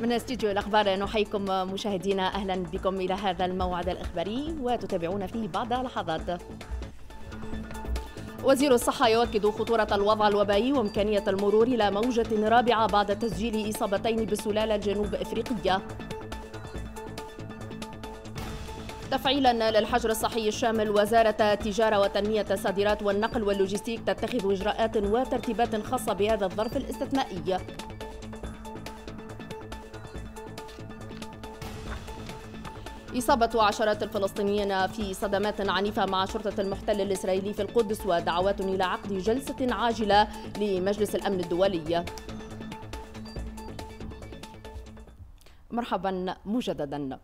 من استديو الاخبار نحييكم مشاهدينا اهلا بكم الى هذا الموعد الاخباري وتتابعون فيه بعض لحظات وزير الصحة يؤكد خطورة الوضع الوبائي وإمكانية المرور إلى موجة رابعة بعد تسجيل إصابتين بالسلالة الجنوب إفريقية تفعيلا للحجر الصحي الشامل وزارة التجارة وتنمية الصادرات والنقل واللوجستيك تتخذ إجراءات وترتيبات خاصة بهذا الظرف الاستثنائي إصابة عشرات الفلسطينيين في صدمات عنيفة مع شرطة المحتل الإسرائيلي في القدس ودعوات إلى عقد جلسة عاجلة لمجلس الأمن الدولي مرحبا مجددا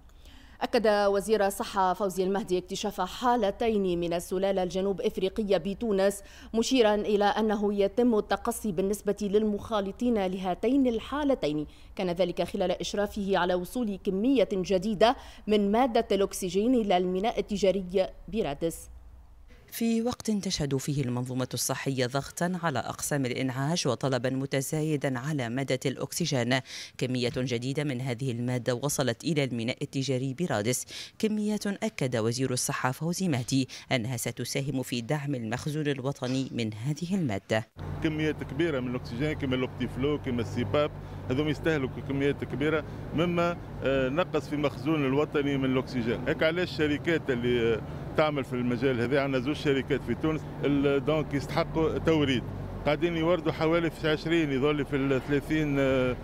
أكد وزير الصحة فوزي المهدي اكتشاف حالتين من السلالة الجنوب إفريقية بتونس مشيرا إلى أنه يتم التقصي بالنسبة للمخالطين لهاتين الحالتين كان ذلك خلال إشرافه على وصول كمية جديدة من مادة الأكسجين إلى الميناء التجاري برادس في وقت تشهد فيه المنظومة الصحية ضغطا على أقسام الإنعاش وطلبا متزايدا على مادة الأكسجين كمية جديدة من هذه المادة وصلت إلى الميناء التجاري برادس كميات أكد وزير الصحة فوزي مهدي أنها ستساهم في دعم المخزون الوطني من هذه المادة كميات كبيرة من الأكسجين كما الأوبتيفلو كما السيباب هذوما يستهلكوا كميات كبيرة مما آه، نقص في مخزون الوطني من الأكسجين هيك علاش الشركات اللي آه، تعمل في المجال هذا عندنا زوج شركات في تونس دونك يستحقوا توريد قاعدين يوردوا حوالي في 20 يظل في 30 آه،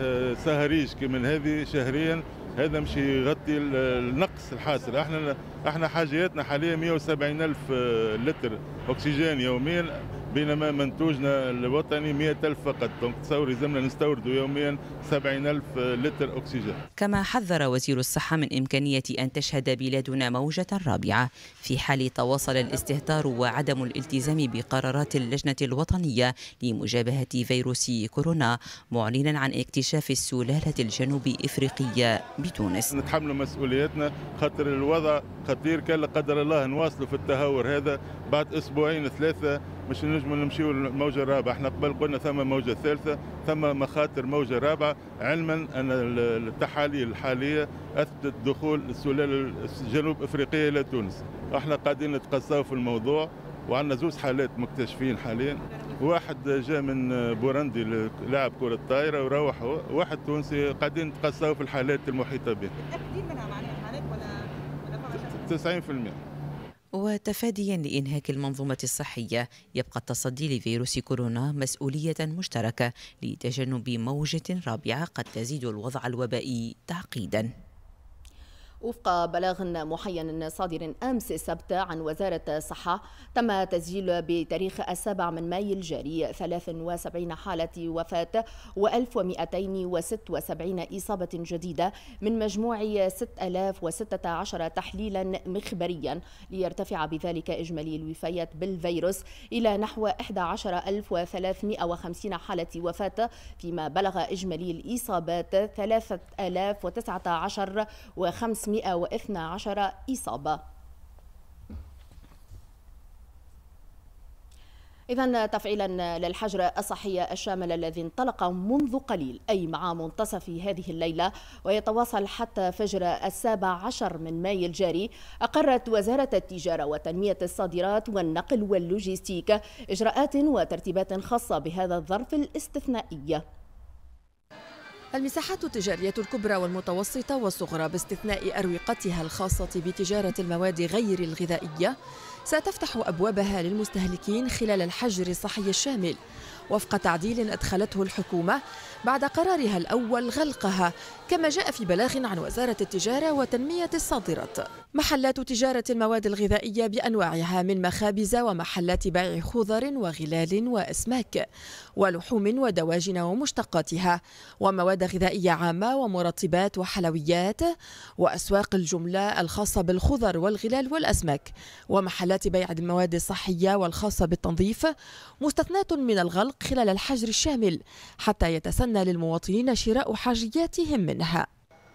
آه، سهريج كي من هذه شهريا هذا مش يغطي النقص الحاصل احنا احنا حاجياتنا حاليا 170 الف آه، لتر اكسجين يوميا بينما منتوجنا الوطني 100 ألف فقط دونك تصور يلزمنا نستوردوا يوميا 70 ألف لتر أكسجين كما حذر وزير الصحة من إمكانية أن تشهد بلادنا موجة رابعة في حال تواصل الاستهتار وعدم الالتزام بقرارات اللجنة الوطنية لمجابهة فيروس كورونا معلنا عن اكتشاف السلالة الجنوب إفريقية بتونس نتحمل مسؤوليتنا خاطر الوضع خطير كان لا قدر الله نواصلوا في التهور هذا بعد أسبوعين ثلاثة مش نجم نمشيو للموجه الرابعه احنا قبل قلنا ثم موجه ثالثه ثم مخاطر موجه رابعه علما ان التحاليل الحاليه اثبتت دخول السلاله الجنوب افريقيه الى تونس احنا قاعدين نتقصاو في الموضوع وعندنا زوز حالات مكتشفين حاليا واحد جاء من بورندي لاعب كرة طايرة وروح واحد تونسي قاعدين نتقصاو في الحالات المحيطة به. متأكدين منها معناها الحالات ولا ولا 90% وتفاديا لإنهاك المنظومة الصحية يبقى التصدي لفيروس كورونا مسؤولية مشتركة لتجنب موجة رابعة قد تزيد الوضع الوبائي تعقيدا وفق بلاغ محين صادر أمس السبت عن وزارة الصحة تم تسجيل بتاريخ السابع من ماي الجاري 73 حالة وفاة و1276 إصابة جديدة من مجموع 6016 تحليلا مخبريا ليرتفع بذلك إجمالي الوفيات بالفيروس إلى نحو 11350 حالة وفاة فيما بلغ إجمالي الإصابات 3019 و500 512 إصابة إذا تفعيلا للحجر الصحي الشامل الذي انطلق منذ قليل أي مع منتصف هذه الليلة ويتواصل حتى فجر السابع عشر من ماي الجاري أقرت وزارة التجارة وتنمية الصادرات والنقل واللوجستيك إجراءات وترتيبات خاصة بهذا الظرف الاستثنائي المساحات التجارية الكبرى والمتوسطة والصغرى باستثناء أروقتها الخاصة بتجارة المواد غير الغذائية ستفتح أبوابها للمستهلكين خلال الحجر الصحي الشامل وفق تعديل أدخلته الحكومة بعد قرارها الأول غلقها كما جاء في بلاغ عن وزارة التجارة وتنمية الصادرات محلات تجارة المواد الغذائية بأنواعها من مخابز ومحلات بيع خضر وغلال وأسماك ولحوم ودواجن ومشتقاتها ومواد مواد غذائية عامة ومرطبات وحلويات وأسواق الجملة الخاصة بالخضر والغلال والأسماك ومحلات بيع المواد الصحية والخاصة بالتنظيف مستثناة من الغلق خلال الحجر الشامل حتى يتسنى للمواطنين شراء حاجياتهم منها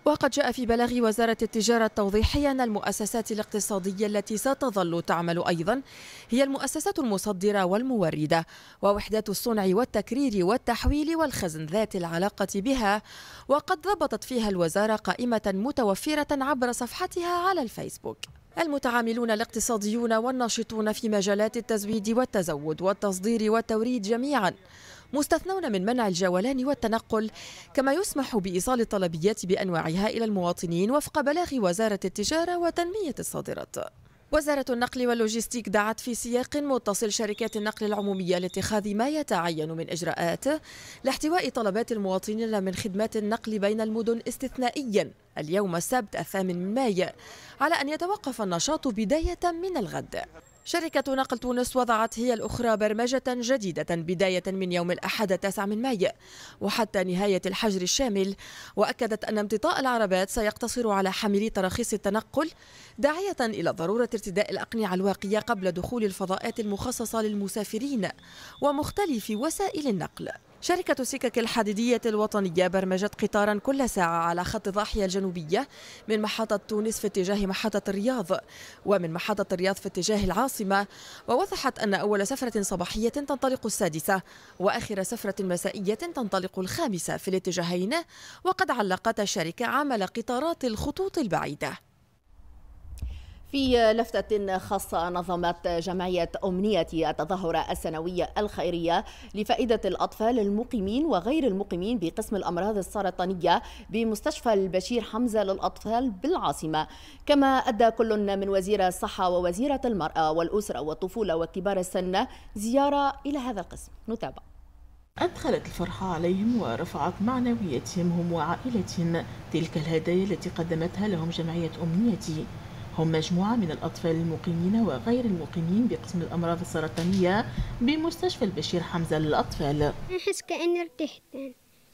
وقد جاء في بلاغ وزارة التجارة التوضيحي أن المؤسسات الاقتصادية التي ستظل تعمل أيضا هي المؤسسات المصدرة والموردة ووحدات الصنع والتكرير والتحويل والخزن ذات العلاقة بها وقد ضبطت فيها الوزارة قائمة متوفرة عبر صفحتها على الفيسبوك المتعاملون الاقتصاديون والناشطون في مجالات التزويد والتزود والتصدير والتوريد جميعا مستثنون من منع الجولان والتنقل كما يسمح بإيصال الطلبيات بأنواعها إلى المواطنين وفق بلاغ وزارة التجارة وتنمية الصادرات وزارة النقل واللوجستيك دعت في سياق متصل شركات النقل العمومية لاتخاذ ما يتعين من إجراءات لاحتواء طلبات المواطنين من خدمات النقل بين المدن استثنائيا اليوم السبت الثامن من مايو على أن يتوقف النشاط بداية من الغد شركة نقل تونس وضعت هي الأخرى برمجة جديدة بداية من يوم الأحد التاسع من ماي وحتى نهاية الحجر الشامل وأكدت أن امتطاء العربات سيقتصر على حاملي تراخيص التنقل داعية إلى ضرورة ارتداء الأقنعة الواقية قبل دخول الفضاءات المخصصة للمسافرين ومختلف وسائل النقل شركة سكك الحديدية الوطنية برمجت قطارا كل ساعة على خط ضاحية الجنوبية من محطة تونس في اتجاه محطة الرياض ومن محطة الرياض في اتجاه العاصمة ووضحت أن أول سفرة صباحية تنطلق السادسة وآخر سفرة مسائية تنطلق الخامسة في الاتجاهين وقد علقت الشركة عمل قطارات الخطوط البعيدة في لفتة خاصة نظمت جمعية أمنية التظاهرة السنوية الخيرية لفائدة الأطفال المقيمين وغير المقيمين بقسم الأمراض السرطانية بمستشفى البشير حمزة للأطفال بالعاصمة كما أدى كل من وزير الصحة ووزيرة المرأة والأسرة والطفولة وكبار السن زيارة إلى هذا القسم نتابع أدخلت الفرحة عليهم ورفعت معنوياتهم هم وعائلتهم تلك الهدايا التي قدمتها لهم جمعية أمنيتي هم مجموعة من الأطفال المقيمين وغير المقيمين بقسم الأمراض السرطانية بمستشفى البشير حمزة للأطفال نحس كأني ارتحت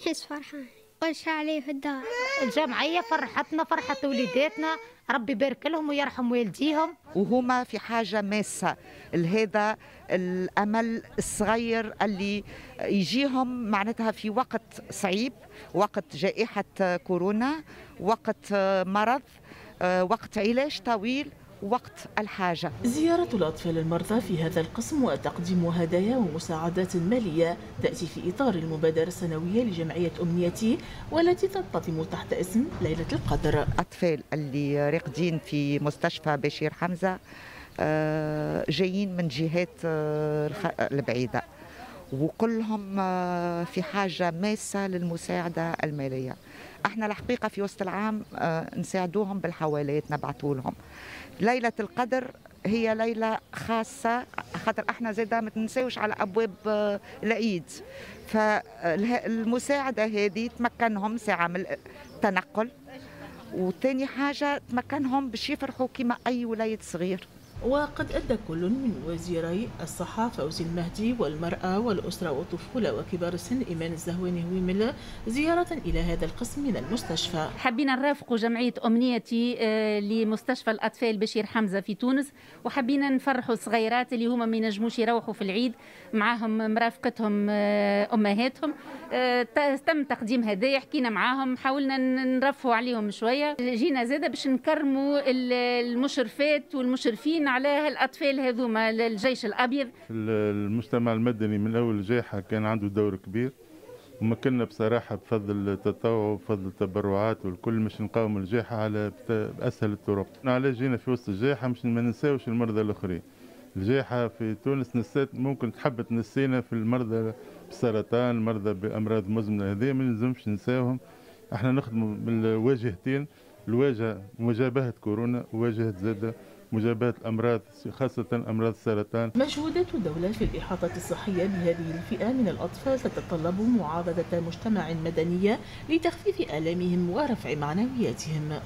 نحس يعني فرحان قلش عليه في الدار الجمعية فرحتنا فرحة وليداتنا ربي يبارك لهم ويرحم والديهم وهما في حاجة ماسة لهذا الأمل الصغير اللي يجيهم معناتها في وقت صعيب وقت جائحة كورونا وقت مرض آه، وقت علاج طويل وقت الحاجة زيارة الأطفال المرضى في هذا القسم وتقديم هدايا ومساعدات مالية تأتي في إطار المبادرة السنوية لجمعية أمنيتي والتي تنتظم تحت اسم ليلة القدر أطفال اللي راقدين في مستشفى بشير حمزة آه، جايين من جهات آه، البعيدة وكلهم في حاجة ماسة للمساعدة المالية احنا الحقيقه في وسط العام آه، نساعدوهم بالحوالات نبعثوا لهم ليله القدر هي ليله خاصه خاطر احنا زاده ما تنساوش على ابواب آه، العيد فالمساعده هذه تمكنهم ساعه من التنقل وثاني حاجه تمكنهم باش يفرحوا كما اي ولايه صغير وقد أدى كل من وزيري الصحة فوزي المهدي والمرأة والأسرة والطفولة وكبار السن إيمان الزهواني هويمل زيارة إلى هذا القسم من المستشفى حبينا نرافقوا جمعية أمنيتي آه، لمستشفى الأطفال بشير حمزة في تونس وحبينا نفرحوا الصغيرات اللي هما ما ينجموش يروحوا في العيد معاهم مرافقتهم آه، أمهاتهم آه، تم تقديم هدايا حكينا معاهم حاولنا نرفعوا عليهم شوية جينا زادة باش نكرموا المشرفات والمشرفين عليه الأطفال هذوما للجيش الأبيض المجتمع المدني من أول الجائحة كان عنده دور كبير كنا بصراحة بفضل التطوع وبفضل التبرعات والكل مش نقاوم الجائحة على بأسهل الطرق علاش جينا في وسط الجائحة مش ما ننساوش المرضى الآخرين الجائحة في تونس نسات ممكن تحب تنسينا في المرضى بالسرطان المرضى بأمراض مزمنة هذه ما نلزمش ننساوهم احنا نخدموا بالواجهتين الواجهة مجابهة كورونا وواجهة زادة مجابهة الأمراض خاصة أمراض السرطان مجهودات الدولة في الإحاطة الصحية بهذه الفئة من الأطفال تتطلب معارضة مجتمع مدنية لتخفيف آلامهم ورفع معنوياتهم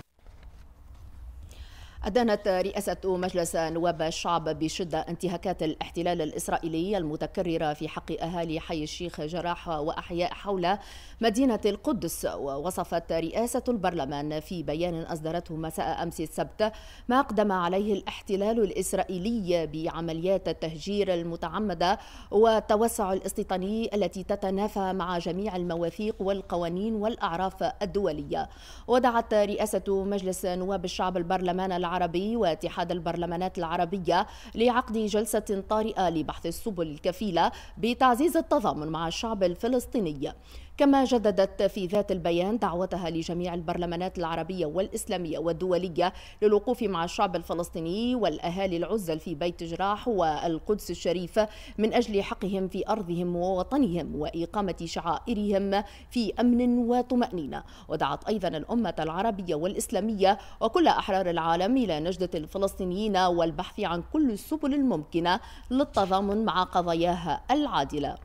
أدانت رئاسة مجلس نواب الشعب بشدة انتهاكات الاحتلال الإسرائيلي المتكررة في حق أهالي حي الشيخ جراح وأحياء حول مدينة القدس ووصفت رئاسة البرلمان في بيان أصدرته مساء أمس السبت ما أقدم عليه الاحتلال الإسرائيلي بعمليات التهجير المتعمدة والتوسع الاستيطاني التي تتنافى مع جميع المواثيق والقوانين والأعراف الدولية ودعت رئاسة مجلس نواب الشعب البرلمان العربي العربي واتحاد البرلمانات العربية لعقد جلسة طارئة لبحث السبل الكفيلة بتعزيز التضامن مع الشعب الفلسطيني كما جددت في ذات البيان دعوتها لجميع البرلمانات العربية والإسلامية والدولية للوقوف مع الشعب الفلسطيني والأهالي العزل في بيت جراح والقدس الشريفة من أجل حقهم في أرضهم ووطنهم وإقامة شعائرهم في أمن وطمأنينة ودعت أيضا الأمة العربية والإسلامية وكل أحرار العالم إلى نجدة الفلسطينيين والبحث عن كل السبل الممكنة للتضامن مع قضاياها العادلة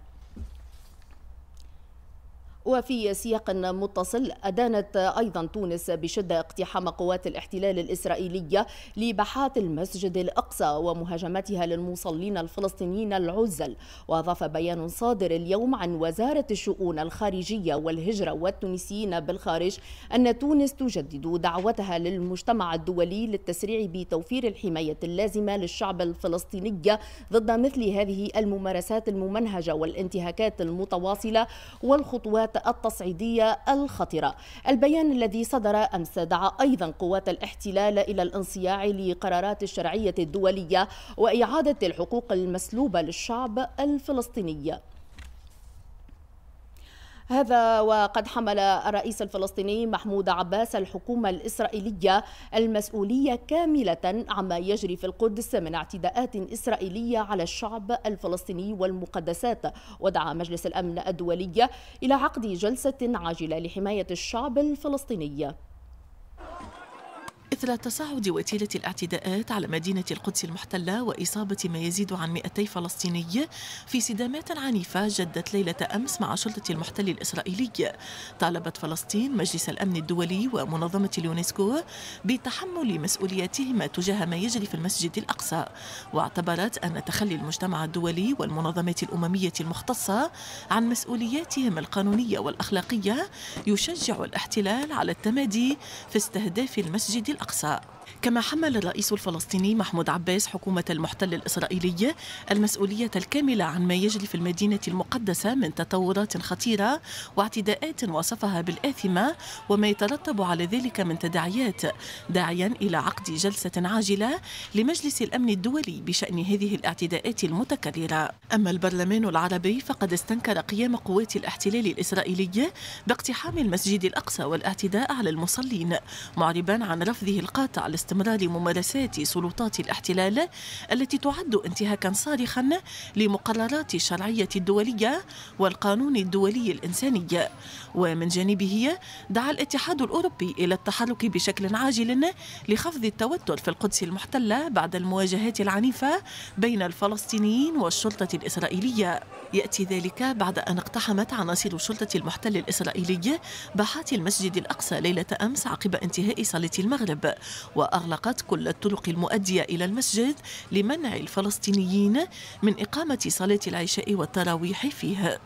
وفي سياق متصل أدانت أيضا تونس بشدة اقتحام قوات الاحتلال الإسرائيلية لباحات المسجد الأقصى ومهاجمتها للمصلين الفلسطينيين العزل وأضاف بيان صادر اليوم عن وزارة الشؤون الخارجية والهجرة والتونسيين بالخارج أن تونس تجدد دعوتها للمجتمع الدولي للتسريع بتوفير الحماية اللازمة للشعب الفلسطيني ضد مثل هذه الممارسات الممنهجة والانتهاكات المتواصلة والخطوات التصعيدية الخطرة البيان الذي صدر أمس دعا أيضا قوات الاحتلال إلى الانصياع لقرارات الشرعية الدولية وإعادة الحقوق المسلوبة للشعب الفلسطيني هذا وقد حمل الرئيس الفلسطيني محمود عباس الحكومة الإسرائيلية المسؤولية كاملة عما يجري في القدس من اعتداءات إسرائيلية على الشعب الفلسطيني والمقدسات ودعا مجلس الأمن الدولي إلى عقد جلسة عاجلة لحماية الشعب الفلسطيني إثر تصاعد وتيرة الاعتداءات على مدينة القدس المحتلة وإصابة ما يزيد عن 200 فلسطيني في صدامات عنيفة جدت ليلة أمس مع شرطة المحتل الإسرائيلي طالبت فلسطين مجلس الأمن الدولي ومنظمة اليونسكو بتحمل مسؤولياتهما تجاه ما يجري في المسجد الأقصى واعتبرت أن تخلي المجتمع الدولي والمنظمات الأممية المختصة عن مسؤولياتهم القانونية والأخلاقية يشجع الاحتلال على التمادي في استهداف المسجد الأقصى كما حمل الرئيس الفلسطيني محمود عباس حكومة المحتل الإسرائيلية المسؤولية الكاملة عن ما يجري في المدينة المقدسة من تطورات خطيرة واعتداءات وصفها بالآثمة وما يترتب على ذلك من تداعيات داعيا إلى عقد جلسة عاجلة لمجلس الأمن الدولي بشأن هذه الاعتداءات المتكررة أما البرلمان العربي فقد استنكر قيام قوات الاحتلال الإسرائيلية باقتحام المسجد الأقصى والاعتداء على المصلين معربا عن رفضه القاطع استمرار ممارسات سلطات الاحتلال التي تعد انتهاكا صارخا لمقررات الشرعية الدولية والقانون الدولي الإنساني ومن جانبه دعا الاتحاد الأوروبي إلى التحرك بشكل عاجل لخفض التوتر في القدس المحتلة بعد المواجهات العنيفة بين الفلسطينيين والشرطة الإسرائيلية يأتي ذلك بعد أن اقتحمت عناصر الشرطة المحتل الإسرائيلي باحات المسجد الأقصى ليلة أمس عقب انتهاء صلاة المغرب و وأغلقت كل الطرق المؤدية إلى المسجد لمنع الفلسطينيين من إقامة صلاة العشاء والتراويح فيه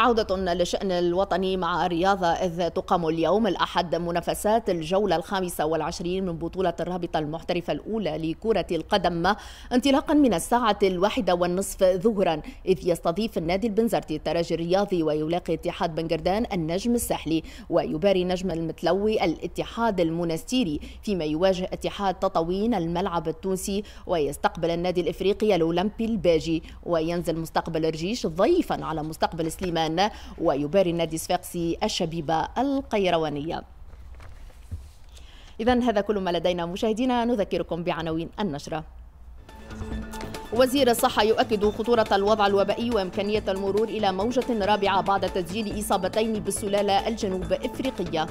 عودة لشأن الوطني مع الرياضة إذ تقام اليوم الأحد منافسات الجولة الخامسة والعشرين من بطولة الرابطة المحترفة الأولى لكرة القدم انطلاقا من الساعة الواحدة والنصف ظهرا إذ يستضيف النادي البنزرتي الترجي الرياضي ويلاقي اتحاد بنجردان النجم الساحلي ويباري نجم المتلوي الاتحاد المنستيري فيما يواجه اتحاد تطاوين الملعب التونسي ويستقبل النادي الإفريقي الأولمبي الباجي وينزل مستقبل رجيش ضيفا على مستقبل سليمان عمان ويباري النادي صفاقسي الشبيبة القيروانية إذا هذا كل ما لدينا مشاهدينا نذكركم بعناوين النشرة وزير الصحة يؤكد خطورة الوضع الوبائي وإمكانية المرور إلى موجة رابعة بعد تسجيل إصابتين بالسلالة الجنوب إفريقية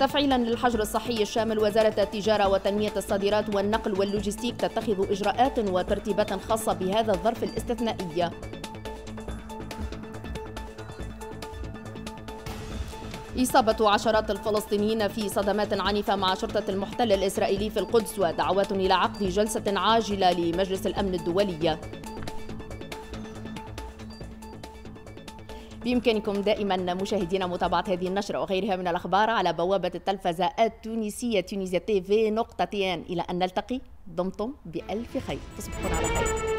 تفعيلا للحجر الصحي الشامل وزارة التجارة وتنمية الصادرات والنقل واللوجستيك تتخذ إجراءات وترتيبات خاصة بهذا الظرف الاستثنائي إصابة عشرات الفلسطينيين في صدمات عنيفة مع شرطة المحتل الإسرائيلي في القدس ودعوات إلى عقد جلسة عاجلة لمجلس الأمن الدولي بإمكانكم دائما مشاهدينا متابعة هذه النشرة وغيرها من الأخبار على بوابة التلفزة التونسية تونيزيا تي في نقطتين إلى أن نلتقي دمتم بألف خير تصبحون على خير